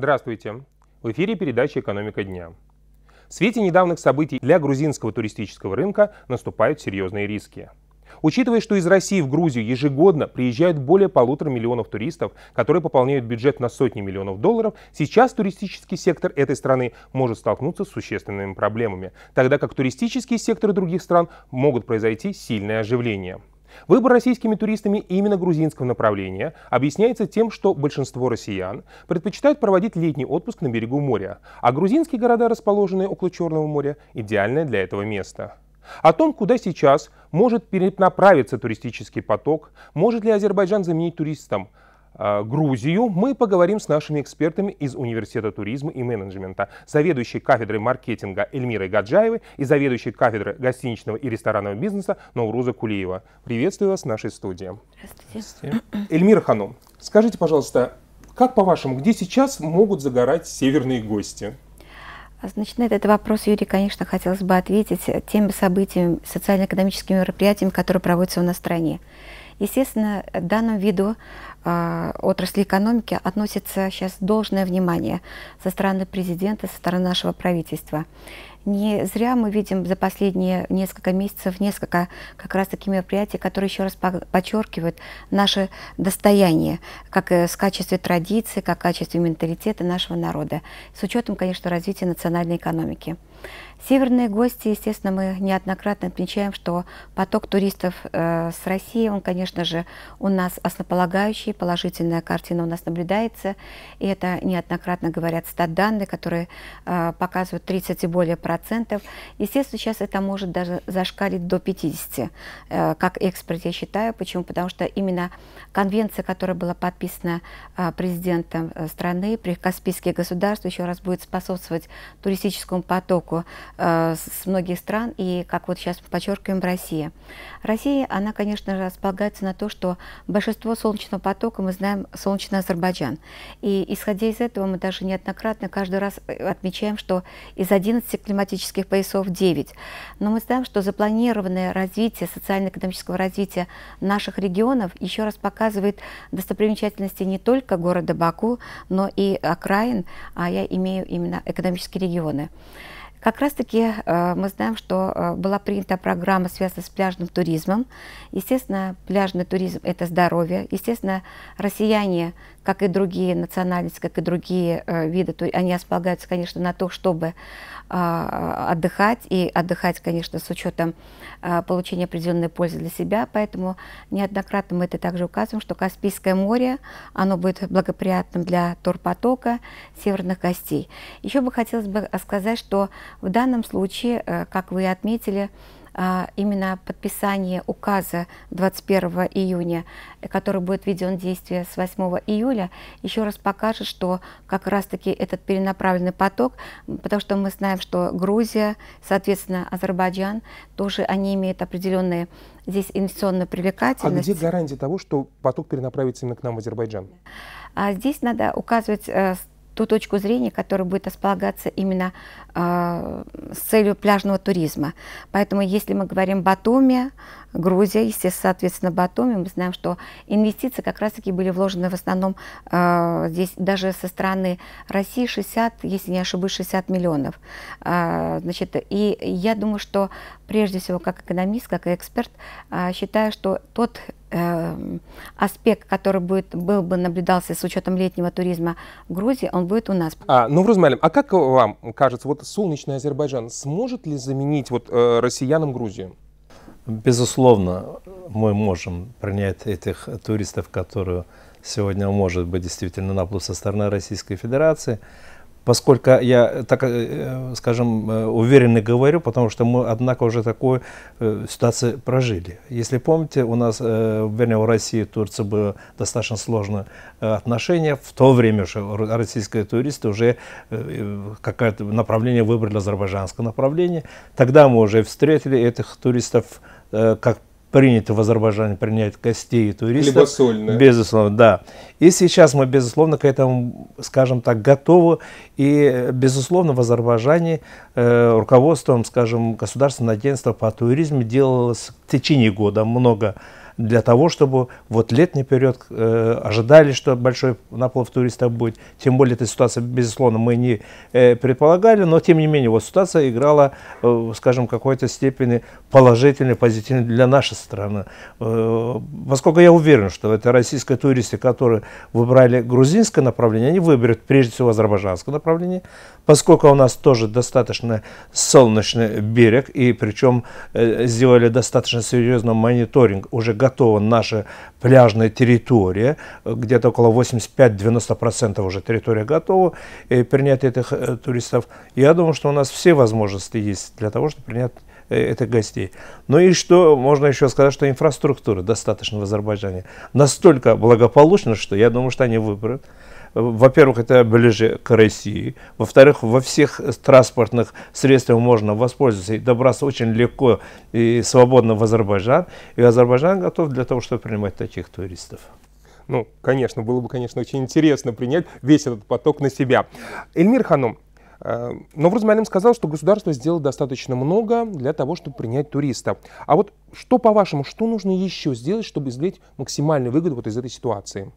Здравствуйте! В эфире передача «Экономика дня». В свете недавних событий для грузинского туристического рынка наступают серьезные риски. Учитывая, что из России в Грузию ежегодно приезжают более полутора миллионов туристов, которые пополняют бюджет на сотни миллионов долларов, сейчас туристический сектор этой страны может столкнуться с существенными проблемами, тогда как туристические секторы других стран могут произойти сильное оживление – Выбор российскими туристами именно грузинского направления объясняется тем, что большинство россиян предпочитают проводить летний отпуск на берегу моря, а грузинские города, расположенные около Черного моря, идеальны для этого места. О том, куда сейчас может перенаправиться туристический поток, может ли Азербайджан заменить туристам Э, Грузию, мы поговорим с нашими экспертами из Университета туризма и менеджмента, заведующей кафедрой маркетинга Эльмирой Гаджаевой и заведующей кафедры гостиничного и ресторанного бизнеса Науруза Кулиева. Приветствую вас в нашей студии. Здравствуйте. Эльмира Ханум, скажите, пожалуйста, как по-вашему, где сейчас могут загорать северные гости? А, значит, на этот вопрос, Юрий, конечно, хотелось бы ответить теми событиями, социально-экономическими мероприятиями, которые проводятся у нас в стране. Естественно, к данному виду э, отрасли экономики относится сейчас должное внимание со стороны президента, со стороны нашего правительства. Не зря мы видим за последние несколько месяцев несколько как раз таки мероприятий, которые еще раз подчеркивают наше достояние, как с э, качестве традиции, как в качестве менталитета нашего народа, с учетом, конечно, развития национальной экономики. Северные гости, естественно, мы неоднократно отмечаем, что поток туристов э, с России, он, конечно же, у нас основополагающий, положительная картина у нас наблюдается, и это неоднократно говорят стат данные, которые э, показывают 30 и более процентов. Естественно, сейчас это может даже зашкалить до 50, э, как эксперт я считаю. Почему? Потому что именно конвенция, которая была подписана э, президентом э, страны при Каспийских государств, еще раз будет способствовать туристическому потоку поддержку э, с многих стран, и как вот сейчас подчеркиваем, Россия. Россия, она, конечно же, располагается на то, что большинство солнечного потока, мы знаем, солнечный Азербайджан. И исходя из этого, мы даже неоднократно каждый раз э, отмечаем, что из 11 климатических поясов 9. Но мы знаем, что запланированное развитие, социально-экономического развития наших регионов еще раз показывает достопримечательности не только города Баку, но и окраин, а я имею именно экономические регионы. Как раз-таки э, мы знаем, что э, была принята программа, связанная с пляжным туризмом. Естественно, пляжный туризм – это здоровье. Естественно, россияне, как и другие национальности, как и другие э, виды, то они располагаются, конечно, на то, чтобы э, отдыхать, и отдыхать, конечно, с учетом э, получения определенной пользы для себя, поэтому неоднократно мы это также указываем, что Каспийское море, оно будет благоприятным для турпотока северных гостей. Еще бы хотелось бы сказать, что в данном случае, э, как вы и отметили, а, именно подписание указа 21 июня, который будет введен в действие с 8 июля, еще раз покажет, что как раз-таки этот перенаправленный поток, потому что мы знаем, что Грузия, соответственно, Азербайджан, тоже они имеют определенные здесь инвестиционную привлекательность. А где гарантия того, что поток перенаправится именно к нам в Азербайджан? А здесь надо указывать э, ту точку зрения, которая будет располагаться именно э, с целью пляжного туризма. Поэтому, если мы говорим Батуми, Грузия, естественно, соответственно, Батуми, мы знаем, что инвестиции как раз-таки были вложены в основном э, здесь даже со стороны России 60, если не ошибаюсь, 60 миллионов. Э, значит, и я думаю, что прежде всего как экономист, как эксперт, э, считаю, что тот Эм, аспект, который будет, был бы наблюдался с учетом летнего туризма в Грузии, он будет у нас. А, ну, Розмалим, а как вам кажется, вот солнечный Азербайджан сможет ли заменить вот, э, россиянам Грузию? Безусловно, мы можем принять этих туристов, которые сегодня может быть действительно наплыв со стороны Российской Федерации поскольку я э, так, э, э, скажем, уверенно говорю, потому что мы, однако, уже такую ситуацию прожили. Если помните, у нас, вернее, у России и Турции было достаточно сложное отношение. В то время что российские туристы уже какое-то направление выбрали, азербайджанское направление. Тогда мы уже встретили этих туристов как принято в Азербайджане принять гостей и туристов. Хлебосольная. Безусловно, да. И сейчас мы, безусловно, к этому, скажем так, готовы. И, безусловно, в Азербайджане э, руководством, скажем, Государственного агентства по туризму делалось в течение года много для того, чтобы вот летний период э, ожидали, что большой наплыв туристов будет. Тем более, эта ситуация, безусловно, мы не э, предполагали, но тем не менее, вот ситуация играла, э, скажем, какой-то степени положительной, позитивной для нашей страны. Э, поскольку я уверен, что это российские туристы, которые выбрали грузинское направление, они выберут прежде всего азербайджанское направление, поскольку у нас тоже достаточно солнечный берег, и причем э, сделали достаточно серьезный мониторинг уже готов готова наша пляжная территория, э, где-то около 85-90% уже территория готова э, принять этих э, туристов. Я думаю, что у нас все возможности есть для того, чтобы принять этих гостей. Ну и что можно еще сказать, что инфраструктура достаточно в Азербайджане настолько благополучна, что я думаю, что они выберут во-первых, это ближе к России, во-вторых, во всех транспортных средствах можно воспользоваться и добраться очень легко и свободно в Азербайджан, и Азербайджан готов для того, чтобы принимать таких туристов. Ну, конечно, было бы, конечно, очень интересно принять весь этот поток на себя. Эльмир Ханум, э, Новруз Малим сказал, что государство сделало достаточно много для того, чтобы принять туристов. А вот что, по-вашему, что нужно еще сделать, чтобы извлечь максимальный выгоду вот из этой ситуации?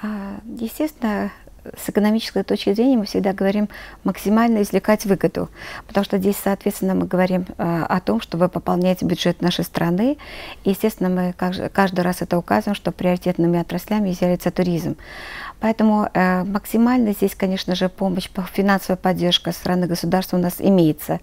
А, естественно, с экономической точки зрения мы всегда говорим максимально извлекать выгоду, потому что здесь, соответственно, мы говорим а, о том, чтобы пополнять бюджет нашей страны. естественно, мы каждый раз это указываем, что приоритетными отраслями является туризм, Поэтому э, максимально здесь, конечно же, помощь, финансовая поддержка со стороны государства у нас имеется.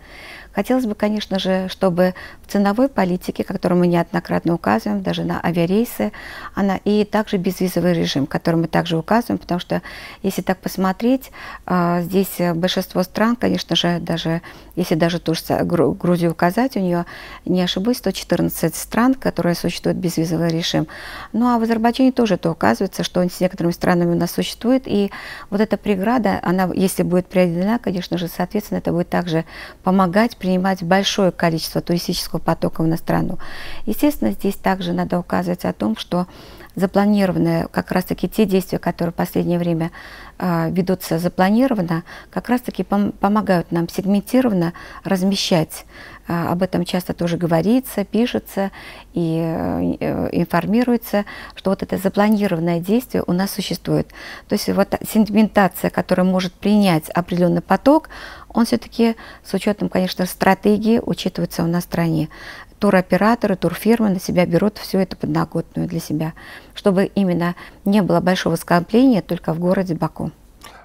Хотелось бы, конечно же, чтобы в ценовой политике, которую мы неоднократно указываем, даже на авиарейсы, она и также безвизовый режим, который мы также указываем, потому что, если так посмотреть, э, здесь большинство стран, конечно же, даже если даже ту же Грузию указать, у нее, не ошибусь, 114 стран, которые существуют безвизовый режим. Ну а в Азербайджане тоже это указывается, что с некоторыми странами у нас существует. И вот эта преграда, она, если будет преодолена, конечно же, соответственно, это будет также помогать принимать большое количество туристического потока в на страну. Естественно, здесь также надо указывать о том, что запланированные как раз-таки те действия, которые в последнее время а, ведутся запланированно, как раз-таки помогают нам сегментированно размещать. А, об этом часто тоже говорится, пишется и э, информируется, что вот это запланированное действие у нас существует. То есть вот сегментация, которая может принять определенный поток, он все-таки с учетом, конечно, стратегии учитывается у нас в стране туроператоры, турфирмы на себя берут все это подноготную для себя, чтобы именно не было большого скопления только в городе Баку.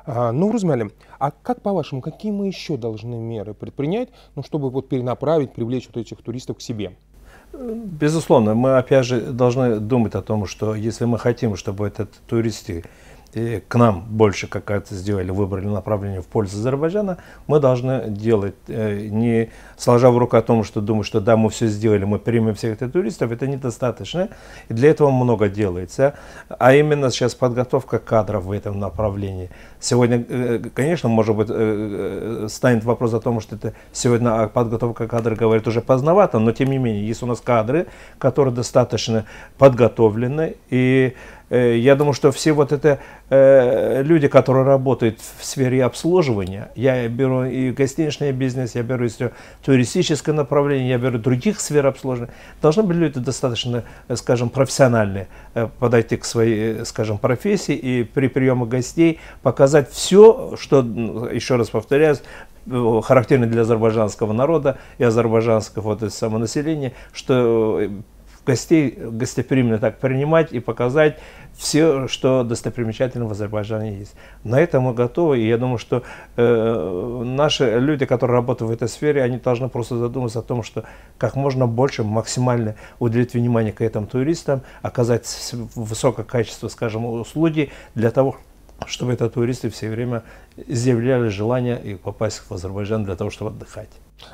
А, ну, Розмалим, а как по-вашему, какие мы еще должны меры предпринять, ну, чтобы вот перенаправить, привлечь вот этих туристов к себе? Безусловно, мы опять же должны думать о том, что если мы хотим, чтобы этот туристы к нам больше какая-то сделали, выбрали направление в пользу Азербайджана, мы должны делать, э, не сложа в руку о том, что думаю, что да, мы все сделали, мы примем всех этих туристов, это недостаточно. И для этого много делается. А именно сейчас подготовка кадров в этом направлении. Сегодня, э, конечно, может быть, э, станет вопрос о том, что это сегодня подготовка кадров, говорит, уже поздновато, но тем не менее, есть у нас кадры, которые достаточно подготовлены и Э, я думаю, что все вот это э, люди, которые работают в сфере обслуживания, я беру и гостиничный бизнес, я беру и туристическое направление, я беру других сфер обслуживания, должны быть люди достаточно, э, скажем, профессиональные, подойти к своей, скажем, профессии и при приеме гостей показать все, что, еще раз повторяюсь, характерны для азербайджанского народа и азербайджанского вот, самонаселения, что гостей гостеприимно так принимать и показать все, что достопримечательно в Азербайджане есть. На это мы готовы, и я думаю, что э, наши люди, которые работают в этой сфере, они должны просто задуматься о том, что как можно больше максимально уделить внимание к этим туристам, оказать высокое качество, скажем, услуги для того, чтобы это туристы все время изъявляли желание и попасть в Азербайджан для того, чтобы отдыхать.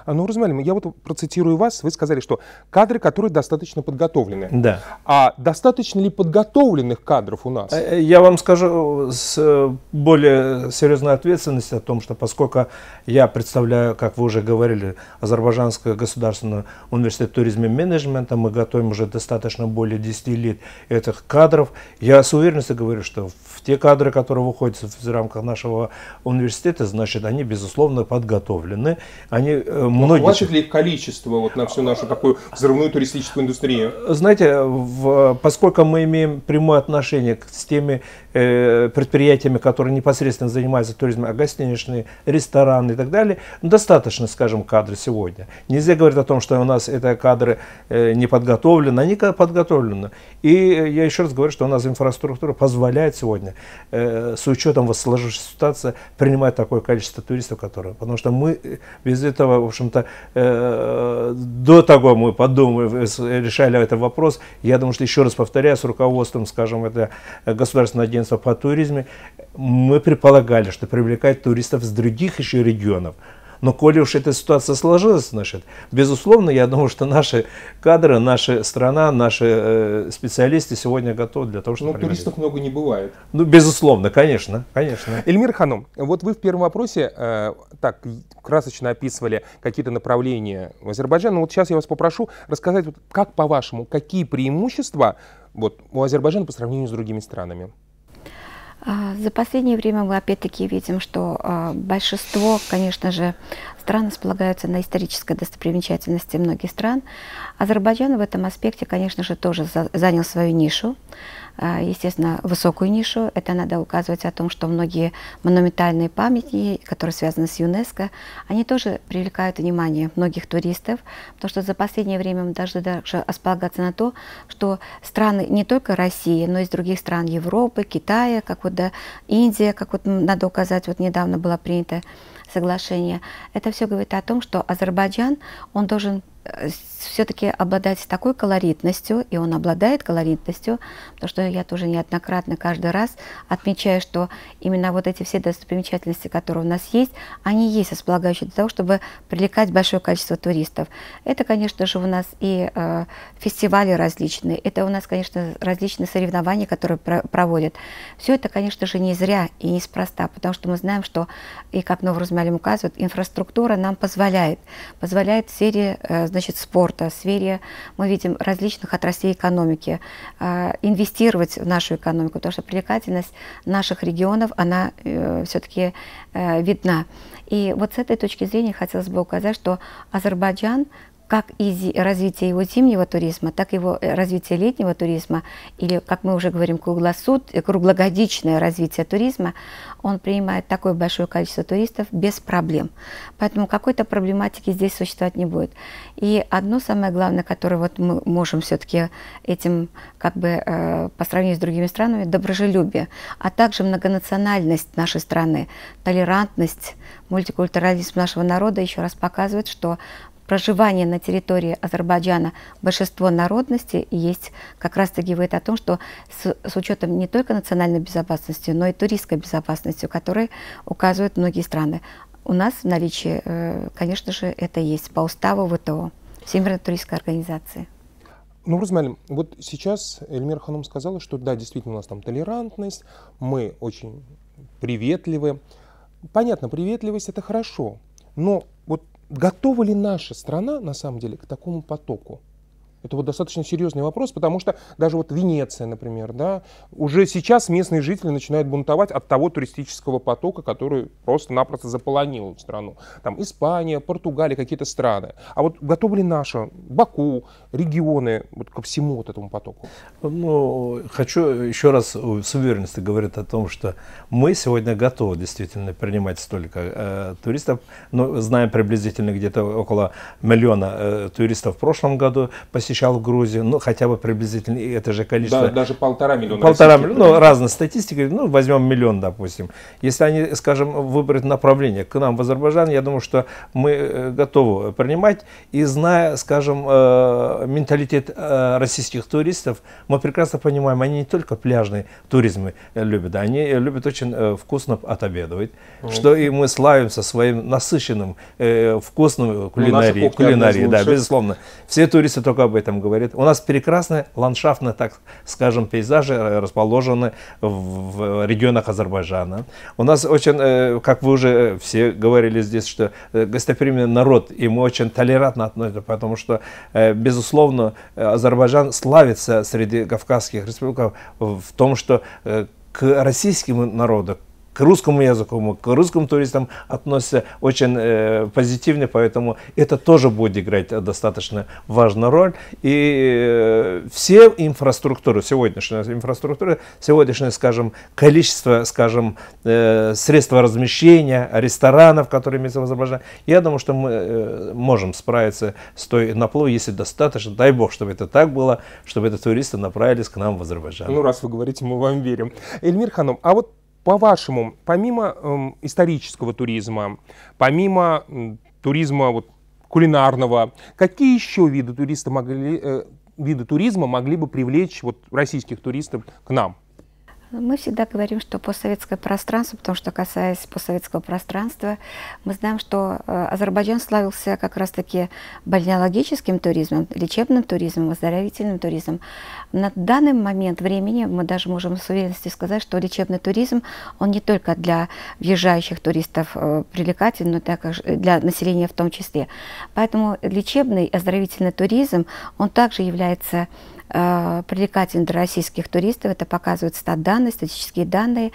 А Ну, Розмалим, я вот процитирую вас. Вы сказали, что кадры, которые достаточно подготовлены. Да. А достаточно ли подготовленных кадров у нас? Э, э, я вам скажу э, с более серьезной ответственностью о том, что поскольку я представляю, как вы уже говорили, Азербайджанское государственное университет туризма и менеджмента, мы готовим уже достаточно более 10 лет этих кадров. Я с уверенностью говорю, что в те кадры, которые выходят в рамках нашего университета, значит, они, безусловно, подготовлены. Они многие... Хватит ли их количество вот на всю нашу такую взрывную туристическую индустрию? Знаете, в, поскольку мы имеем прямое отношение к, с теми э, предприятиями, которые непосредственно занимаются туризмом, а гостиничные, рестораны и так далее, достаточно, скажем, кадры сегодня. Нельзя говорить о том, что у нас это кадры э, не подготовлены, они подготовлены. И я еще раз говорю, что у нас инфраструктура позволяет сегодня, э, с учетом сложившейся ситуации, принимать такое количество туристов, которые... Потому что мы э, без этого в общем-то, э, до того мы подумали, э, решали этот вопрос. Я думаю, что, еще раз повторяю, с руководством, скажем, это Государственного агентства по туризме, мы предполагали, что привлекать туристов с других еще регионов – но коли уж эта ситуация сложилась, значит, безусловно, я думаю, что наши кадры, наша страна, наши э, специалисты сегодня готовы для того, чтобы... Но ну, приводить. туристов много не бывает. Ну, безусловно, конечно, конечно. Эльмир Ханум, вот вы в первом вопросе э, так красочно описывали какие-то направления в Азербайджане. Но ну, вот сейчас я вас попрошу рассказать, вот, как по-вашему, какие преимущества вот, у Азербайджана по сравнению с другими странами? А, за последнее время мы опять-таки видим, что а, большинство, конечно же, стран располагаются на исторической достопримечательности многих стран. Азербайджан в этом аспекте, конечно же, тоже занял свою нишу. А, естественно, высокую нишу. Это надо указывать о том, что многие монументальные памятники, которые связаны с ЮНЕСКО, они тоже привлекают внимание многих туристов, потому что за последнее время мы должны даже располагаться на то, что страны не только России, но и из других стран Европы, Китая, как вот да, Индия, как вот надо указать, вот недавно было принято соглашение. Это все говорит о том, что Азербайджан, он должен все-таки обладать такой колоритностью, и он обладает колоритностью, потому что я тоже неоднократно каждый раз отмечаю, что именно вот эти все достопримечательности, которые у нас есть, они есть располагающие для того, чтобы привлекать большое количество туристов. Это, конечно же, у нас и э, фестивали различные, это у нас, конечно, различные соревнования, которые про проводят. Все это, конечно же, не зря и неспроста, потому что мы знаем, что, и как Новорузмалим указывает, инфраструктура нам позволяет, позволяет в серии э, значит, спорта, сфере мы видим различных отраслей экономики, а, инвестировать в нашу экономику, потому что привлекательность наших регионов, она э, все-таки э, видна. И вот с этой точки зрения хотелось бы указать, что Азербайджан как и развитие его зимнего туризма, так и его э, развитие летнего туризма, или, как мы уже говорим, круглосуд, э, круглогодичное развитие туризма, он принимает такое большое количество туристов без проблем. Поэтому какой-то проблематики здесь существовать не будет. И одно самое главное, которое вот мы можем все-таки этим, как бы, э, по сравнению с другими странами, доброжелюбие, а также многонациональность нашей страны, толерантность, мультикультурализм нашего народа еще раз показывает, что проживания на территории Азербайджана большинство народности есть как раз-таки говорит о том, что с, с учетом не только национальной безопасности, но и туристской безопасности, которой указывают многие страны. У нас в наличии, э, конечно же, это есть по уставу ВТО, Всемирной туристской организации. Ну, Розмаль, вот сейчас Эльмир Ханум сказала, что да, действительно у нас там толерантность, мы очень приветливы. Понятно, приветливость это хорошо, но готова ли наша страна на самом деле к такому потоку? Это вот достаточно серьезный вопрос, потому что даже вот Венеция, например, да, уже сейчас местные жители начинают бунтовать от того туристического потока, который просто-напросто заполонил страну. Там Испания, Португалия, какие-то страны. А вот готовы ли наши, Баку, регионы вот ко всему вот этому потоку? Ну, хочу еще раз э, с уверенностью говорить о том, что мы сегодня готовы действительно принимать столько э, туристов. но знаем приблизительно где-то около миллиона э, туристов в прошлом году посетили посещал в Грузию, ну, хотя бы приблизительно это же количество. Да, даже полтора миллиона. Полтора миллиона, ну, разная статистика, ну, возьмем миллион, допустим. Если они, скажем, выберут направление к нам в Азербайджан, я думаю, что мы э, готовы принимать. И зная, скажем, э, менталитет э, российских туристов, мы прекрасно понимаем, они не только пляжный туризм любят, они любят очень вкусно отобедовать, mm-hmm. что и мы славимся своим насыщенным, вкусным ну, кулинарией, ну, кулинарией да, безусловно. Все туристы только об этом этом говорит. У нас прекрасные ландшафтные, так скажем, пейзажи э, расположены в регионах Азербайджана. У нас очень, э, как вы уже э, все говорили здесь, что гостеприимный народ, и мы очень толерантно относимся, потому что, безусловно, Азербайджан славится среди кавказских республик в том, что к российским народам к русскому языку, к русским туристам относятся очень э, позитивно, поэтому это тоже будет играть достаточно важную роль. И э, все инфраструктуры, сегодняшняя инфраструктура, сегодняшнее, скажем, количество, скажем, э, средств размещения, ресторанов, которые имеются в Азербайджане, я думаю, что мы э, можем справиться с той наплывом, если достаточно, дай бог, чтобы это так было, чтобы это туристы направились к нам в Азербайджан. Ну, раз вы говорите, мы вам верим. Эльмир Ханом, а вот по-вашему, помимо э, исторического туризма, помимо э, туризма вот, кулинарного, какие еще виды, туриста могли, э, виды туризма могли бы привлечь вот, российских туристов к нам? Мы всегда говорим, что постсоветское пространство, потому что касаясь постсоветского пространства, мы знаем, что э, Азербайджан славился как раз-таки бальнеологическим туризмом, лечебным туризмом, оздоровительным туризмом. На данный момент времени мы даже можем с уверенностью сказать, что лечебный туризм, он не только для въезжающих туристов э, привлекателен, но также для населения в том числе. Поэтому лечебный оздоровительный туризм, он также является Э, привлекательны для российских туристов. Это показывают стат-данные, статистические данные.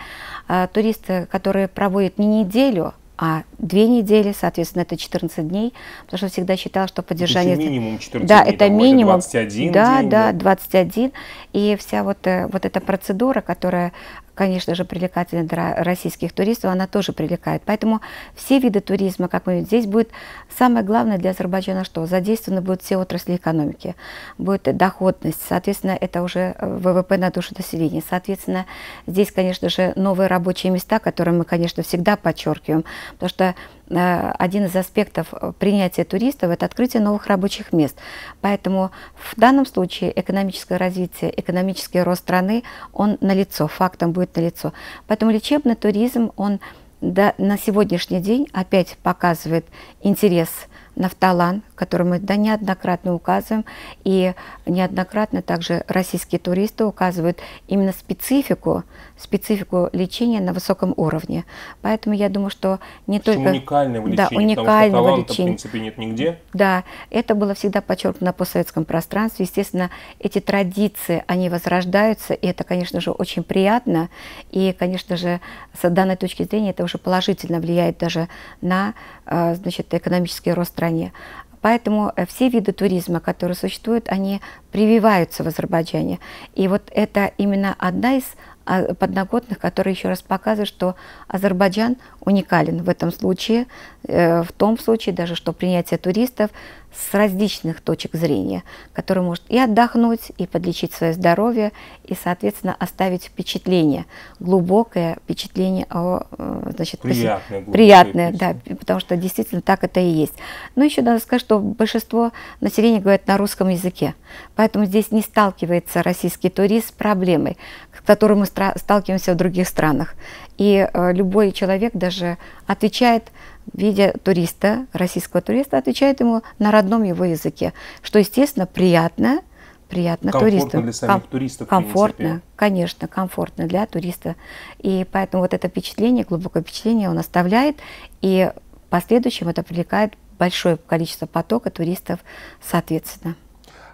Э, туристы, которые проводят не неделю, а две недели, соответственно, это 14 дней, потому что всегда считал, что поддержание... Это минимум 14 да, дней, это домой, минимум. 21 да, день. Да, да, 21. И вся вот, э, вот эта процедура, которая конечно же, привлекательна для российских туристов, она тоже привлекает. Поэтому все виды туризма, как мы видим, здесь будет самое главное для Азербайджана, что задействованы будут все отрасли экономики, будет доходность, соответственно, это уже э, ВВП на душу населения. Соответственно, здесь, конечно же, новые рабочие места, которые мы, конечно, всегда подчеркиваем, потому что Э, один из аспектов э, принятия туристов – это открытие новых рабочих мест. Поэтому в данном случае экономическое развитие, экономический рост страны, он налицо, фактом будет налицо. Поэтому лечебный туризм, он да, на сегодняшний день опять показывает интерес нафталан, который мы да, неоднократно указываем, и неоднократно также российские туристы указывают именно специфику специфику лечения на высоком уровне. Поэтому я думаю, что не Причем только... уникальное лечение, да, уникального потому что лечения. в принципе, нет нигде. Да, это было всегда подчеркнуто на постсоветском пространстве. Естественно, эти традиции, они возрождаются, и это, конечно же, очень приятно. И, конечно же, с данной точки зрения это уже положительно влияет даже на э, значит, экономический рост стране. Поэтому э, все виды туризма, которые существуют, они прививаются в Азербайджане. И вот это именно одна из а, подноготных, которые еще раз показывают, что Азербайджан уникален в этом случае, э, в том случае даже, что принятие туристов с различных точек зрения, который может и отдохнуть, и подлечить свое здоровье, и, соответственно, оставить впечатление, глубокое впечатление, о, э, значит, приятное, поси... приятное да, потому что действительно так это и есть. Но еще надо сказать, что большинство населения говорит на русском языке, поэтому здесь не сталкивается российский турист с проблемой, с которой мы сталкиваемся в других странах. И э, любой человек даже отвечает, видя туриста, российского туриста, отвечает ему на родном его языке, что, естественно, приятно, приятно комфортно туристам. Комфортно для самих Ком- туристов, Комфортно, конечно, комфортно для туриста. И поэтому вот это впечатление, глубокое впечатление он оставляет, и в последующем это привлекает большое количество потока туристов соответственно.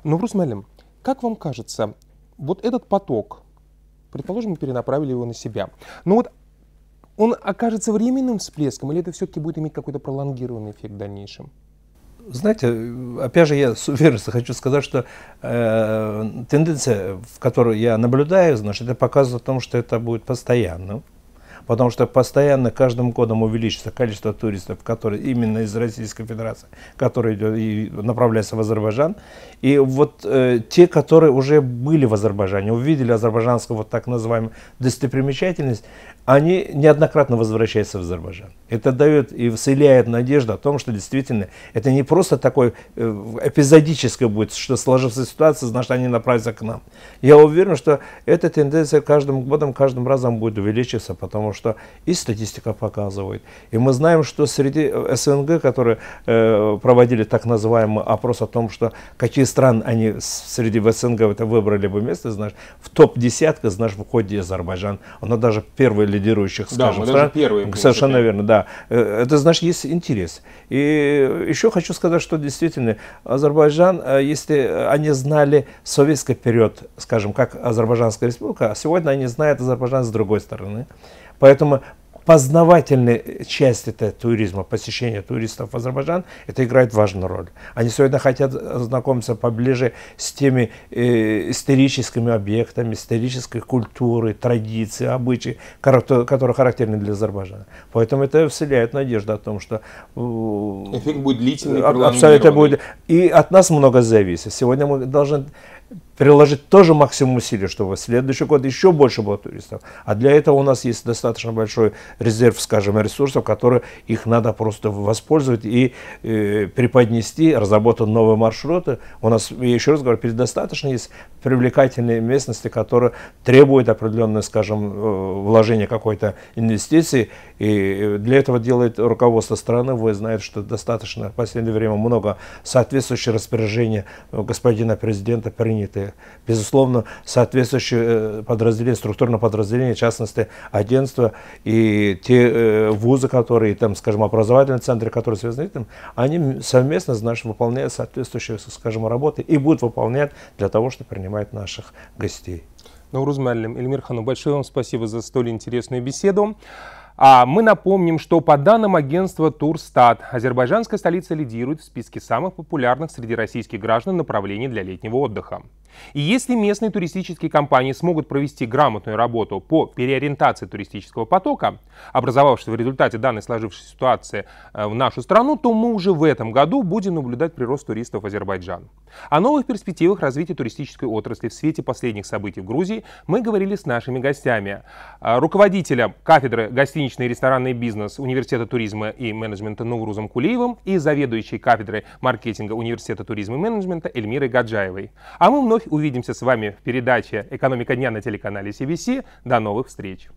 Но, ну, Русмалим, как вам кажется, вот этот поток, предположим, мы перенаправили его на себя, но вот он окажется временным всплеском, или это все-таки будет иметь какой-то пролонгированный эффект в дальнейшем? Знаете, опять же, я с уверенностью хочу сказать, что э, тенденция, в которую я наблюдаю, значит, это показывает о том, что это будет постоянно потому что постоянно каждым годом увеличится количество туристов, которые именно из Российской Федерации, которые идет и направляются в Азербайджан. И вот э, те, которые уже были в Азербайджане, увидели азербайджанскую вот так называемую достопримечательность, они неоднократно возвращаются в Азербайджан. Это дает и вселяет надежду о том, что действительно это не просто такое э, эпизодическое будет, что сложившаяся ситуация, значит, они направятся к нам. Я уверен, что эта тенденция каждым годом, каждым разом будет увеличиваться, потому потому что и статистика показывает. И мы знаем, что среди э, СНГ, которые э, проводили так называемый опрос о том, что какие страны они среди СНГ это выбрали бы место, знаешь, в топ-десятка, знаешь, выходит Азербайджан. Она даже первая лидирующих, скажем, да, стран. Даже первые, Совершенно верно, да. Э, это значит, есть интерес. И еще хочу сказать, что действительно Азербайджан, э, если они знали советский период, скажем, как Азербайджанская республика, а сегодня они знают Азербайджан с другой стороны. Поэтому познавательная часть этого туризма, посещение туристов в Азербайджан, это играет важную роль. Они сегодня хотят знакомиться поближе с теми э, историческими объектами, исторической культурой, традицией, обычаи, которые характерны для Азербайджана. Поэтому это вселяет надежду о том, что... Э, Эффект будет длительный, абсолютно будет. И от нас много зависит. Сегодня мы должны приложить тоже максимум усилий, чтобы в следующий год еще больше было туристов. А для этого у нас есть достаточно большой резерв, скажем, ресурсов, которые их надо просто воспользовать и э, преподнести, разработать новые маршруты. У нас, я еще раз говорю, предостаточно есть привлекательные местности, которые требуют определенное, скажем, э, вложение какой-то инвестиции. И для этого делает руководство страны. Вы знаете, что достаточно в последнее время много соответствующих распоряжений господина президента приняты работы. Безусловно, соответствующее э, подразделение структурное подразделение, в частности, агентство и те э, вузы, которые, там, скажем, образовательные центры, которые связаны с этим, они совместно, значит, выполняют соответствующие, скажем, работы и будут выполнять для того, чтобы принимать наших гостей. Наурuz Мерлим, Эльмир Хану, большое вам спасибо за столь интересную беседу. А мы напомним, что по данным агентства Турстат, азербайджанская столица лидирует в списке самых популярных среди российских граждан направлений для летнего отдыха. И если местные туристические компании смогут провести грамотную работу по переориентации туристического потока, образовавшегося в результате данной сложившейся ситуации э, в нашу страну, то мы уже в этом году будем наблюдать прирост туристов в Азербайджан. О новых перспективах развития туристической отрасли в свете последних событий в Грузии мы говорили с нашими гостями. Э, руководителем кафедры гостиничный и ресторанный бизнес Университета туризма и менеджмента Нурузом Кулиевым и заведующей кафедры маркетинга Университета туризма и менеджмента Эльмирой Гаджаевой. А мы вновь вновь увидимся с вами в передаче «Экономика дня» на телеканале CBC. До новых встреч!